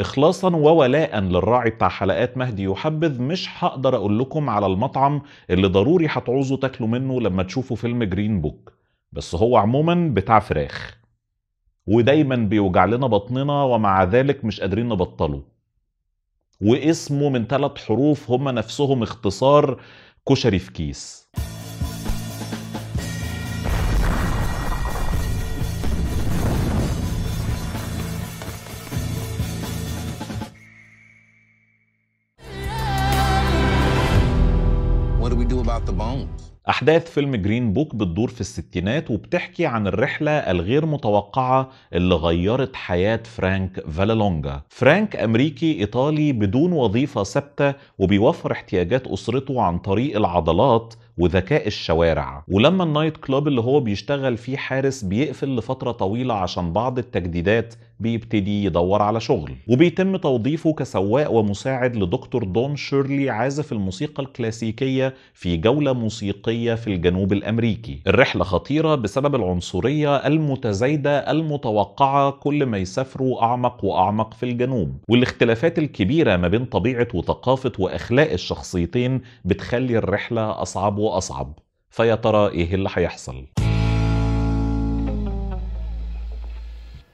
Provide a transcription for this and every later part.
اخلاصا وولاء للراعي بتاع حلقات مهدي يحبذ مش هقدر اقول لكم على المطعم اللي ضروري هتعوزوا تاكلوا منه لما تشوفوا فيلم جرين بوك بس هو عموما بتاع فراخ ودايما بيوجع لنا بطننا ومع ذلك مش قادرين نبطله واسمه من ثلاث حروف هما نفسهم اختصار كشري في كيس the bones. أحداث فيلم جرين بوك بتدور في الستينات وبتحكي عن الرحلة الغير متوقعة اللي غيرت حياة فرانك فالالونجا فرانك أمريكي إيطالي بدون وظيفة ثابتة وبيوفر احتياجات أسرته عن طريق العضلات وذكاء الشوارع ولما النايت كلاب اللي هو بيشتغل فيه حارس بيقفل لفترة طويلة عشان بعض التجديدات بيبتدي يدور على شغل وبيتم توظيفه كسواق ومساعد لدكتور دون شيرلي عازف الموسيقى الكلاسيكية في جولة موسيقية الشرقية في الجنوب الأمريكي الرحلة خطيرة بسبب العنصرية المتزايدة المتوقعة كل ما يسافروا أعمق وأعمق في الجنوب والاختلافات الكبيرة ما بين طبيعة وثقافة وأخلاق الشخصيتين بتخلي الرحلة أصعب وأصعب فيا ترى إيه اللي هيحصل؟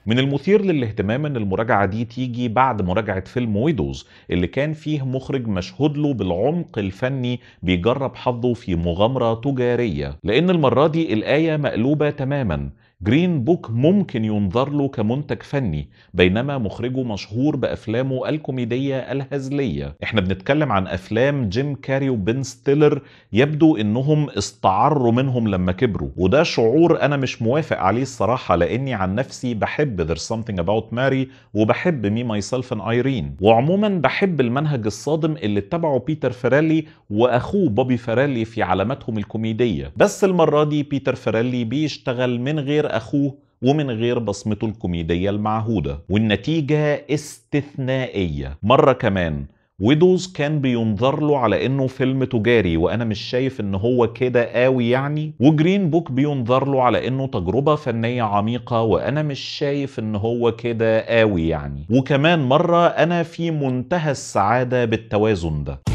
من المثير للاهتمام ان المراجعه دي تيجي بعد مراجعه فيلم ويدوز اللي كان فيه مخرج مشهود له بالعمق الفني بيجرب حظه في مغامره تجاريه لان المره دي الايه مقلوبه تماما جرين بوك ممكن ينظر له كمنتج فني بينما مخرجه مشهور بأفلامه الكوميدية الهزلية احنا بنتكلم عن أفلام جيم كاري وبن ستيلر يبدو انهم استعروا منهم لما كبروا وده شعور انا مش موافق عليه الصراحة لاني عن نفسي بحب There's Something About Mary وبحب Me Myself and Irene وعموما بحب المنهج الصادم اللي اتبعه بيتر فيريلي واخوه بوبي فاريلي في علامتهم الكوميديه بس المره دي بيتر فاريلي بيشتغل من غير اخوه ومن غير بصمته الكوميديه المعهوده والنتيجه استثنائيه مره كمان ويدوز كان بينظر له على انه فيلم تجاري وانا مش شايف ان هو كده قوي يعني وجرين بوك بينظر له على انه تجربه فنيه عميقه وانا مش شايف ان هو كده قوي يعني وكمان مره انا في منتهى السعاده بالتوازن ده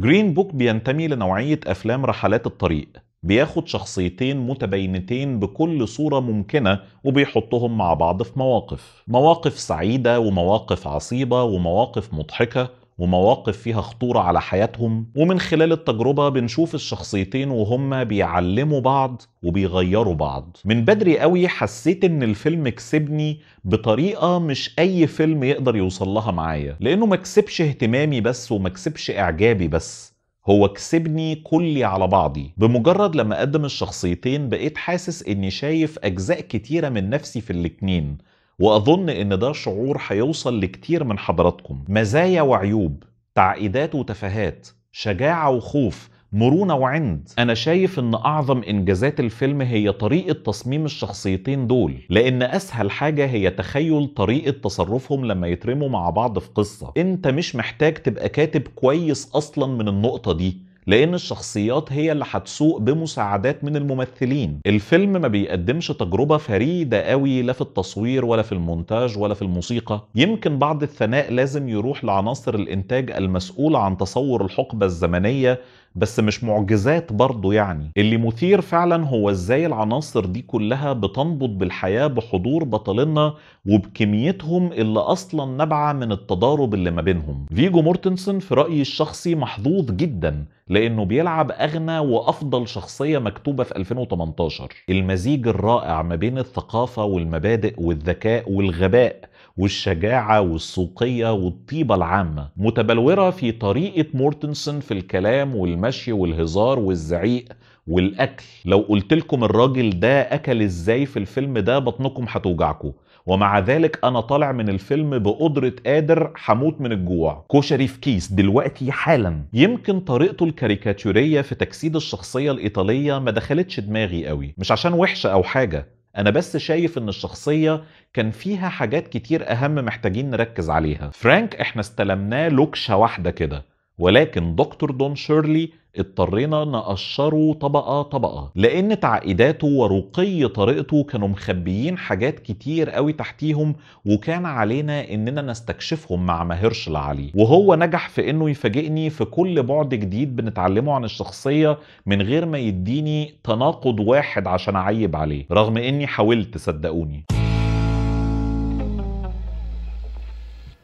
جرين بوك بينتمي لنوعية أفلام رحلات الطريق بياخد شخصيتين متباينتين بكل صورة ممكنة وبيحطهم مع بعض في مواقف مواقف سعيدة ومواقف عصيبة ومواقف مضحكة ومواقف فيها خطورة على حياتهم ومن خلال التجربة بنشوف الشخصيتين وهم بيعلموا بعض وبيغيروا بعض من بدري قوي حسيت ان الفيلم كسبني بطريقة مش اي فيلم يقدر يوصل لها معايا لانه ما كسبش اهتمامي بس وما كسبش اعجابي بس هو كسبني كلي على بعضي بمجرد لما قدم الشخصيتين بقيت حاسس اني شايف اجزاء كتيرة من نفسي في الاتنين واظن ان ده شعور هيوصل لكتير من حضراتكم مزايا وعيوب تعقيدات وتفاهات شجاعه وخوف مرونة وعند أنا شايف إن أعظم إنجازات الفيلم هي طريقة تصميم الشخصيتين دول لأن أسهل حاجة هي تخيل طريقة تصرفهم لما يترموا مع بعض في قصة أنت مش محتاج تبقى كاتب كويس أصلا من النقطة دي لان الشخصيات هي اللي هتسوق بمساعدات من الممثلين الفيلم ما بيقدمش تجربه فريده قوي لا في التصوير ولا في المونتاج ولا في الموسيقى يمكن بعض الثناء لازم يروح لعناصر الانتاج المسؤوله عن تصور الحقبه الزمنيه بس مش معجزات برضه يعني اللي مثير فعلا هو ازاي العناصر دي كلها بتنبض بالحياة بحضور بطلنا وبكميتهم اللي اصلا نابعة من التضارب اللي ما بينهم فيجو مورتنسون في رأيي الشخصي محظوظ جدا لانه بيلعب اغنى وافضل شخصية مكتوبة في 2018 المزيج الرائع ما بين الثقافة والمبادئ والذكاء والغباء والشجاعة والسوقية والطيبة العامة متبلورة في طريقة مورتنسون في الكلام والمبادئ والمشي والهزار والزعيق والاكل لو قلت لكم الراجل ده اكل ازاي في الفيلم ده بطنكم هتوجعكم ومع ذلك انا طالع من الفيلم بقدرة قادر حموت من الجوع كشري في كيس دلوقتي حالا يمكن طريقته الكاريكاتورية في تجسيد الشخصية الايطالية ما دخلتش دماغي قوي مش عشان وحشة او حاجة انا بس شايف ان الشخصيه كان فيها حاجات كتير اهم محتاجين نركز عليها فرانك احنا استلمناه لوكشه واحده كده ولكن دكتور دون شيرلي اضطرينا نقشره طبقة طبقة لأن تعقيداته ورقي طريقته كانوا مخبيين حاجات كتير قوي تحتيهم وكان علينا إننا نستكشفهم مع ماهرش العلي وهو نجح في إنه يفاجئني في كل بعد جديد بنتعلمه عن الشخصية من غير ما يديني تناقض واحد عشان أعيب عليه رغم إني حاولت صدقوني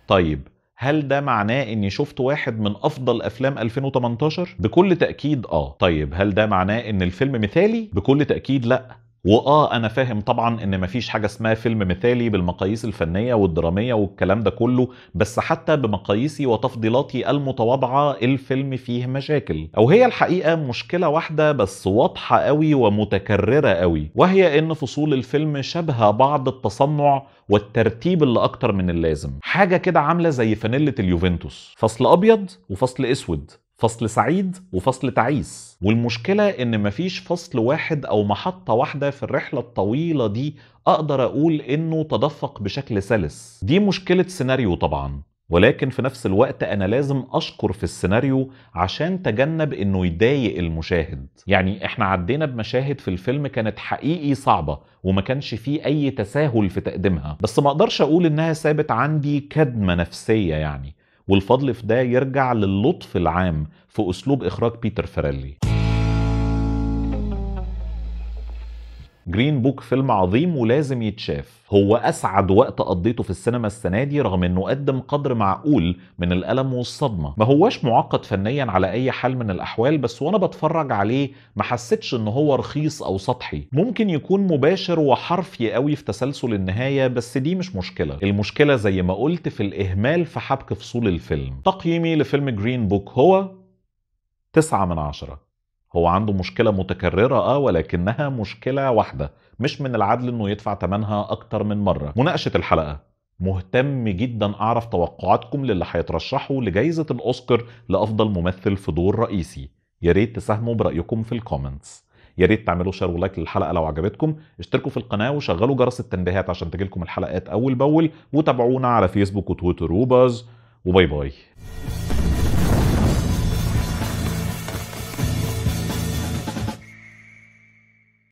طيب هل ده معناه اني شفت واحد من افضل افلام 2018 بكل تاكيد اه طيب هل ده معناه ان الفيلم مثالي بكل تاكيد لا واه انا فاهم طبعا ان مفيش حاجه اسمها فيلم مثالي بالمقاييس الفنيه والدراميه والكلام ده كله بس حتى بمقاييسي وتفضيلاتي المتواضعه الفيلم فيه مشاكل او هي الحقيقه مشكله واحده بس واضحه قوي ومتكرره قوي وهي ان فصول الفيلم شبه بعض التصنع والترتيب اللي اكتر من اللازم حاجه كده عامله زي فانيله اليوفنتوس فصل ابيض وفصل اسود فصل سعيد وفصل تعيس والمشكلة ان مفيش فصل واحد او محطة واحدة في الرحلة الطويلة دي اقدر اقول انه تدفق بشكل سلس دي مشكلة سيناريو طبعا ولكن في نفس الوقت انا لازم اشكر في السيناريو عشان تجنب انه يضايق المشاهد يعني احنا عدينا بمشاهد في الفيلم كانت حقيقي صعبه وما كانش فيه اي تساهل في تقديمها بس ما اقدرش اقول انها سابت عندي كدمه نفسيه يعني والفضل في ده يرجع للطف العام في اسلوب اخراج بيتر فريلي جرين بوك فيلم عظيم ولازم يتشاف هو أسعد وقت قضيته في السينما السنة دي رغم أنه قدم قدر معقول من الألم والصدمة ما هواش معقد فنيا على أي حال من الأحوال بس وأنا بتفرج عليه ما حسيتش أنه هو رخيص أو سطحي ممكن يكون مباشر وحرفي قوي في تسلسل النهاية بس دي مش مشكلة المشكلة زي ما قلت في الإهمال في حبك فصول الفيلم تقييمي لفيلم جرين بوك هو 9 من 10 هو عنده مشكلة متكررة اه ولكنها مشكلة واحدة مش من العدل انه يدفع تمنها اكتر من مرة مناقشة الحلقة مهتم جدا اعرف توقعاتكم للي هيترشحوا لجائزة الاوسكار لافضل ممثل في دور رئيسي ياريت تساهموا برايكم في الكومنتس ياريت تعملوا شير ولايك للحلقه لو عجبتكم اشتركوا في القناه وشغلوا جرس التنبيهات عشان تجيلكم الحلقات اول باول وتابعونا على فيسبوك وتويتر وباز وباي باي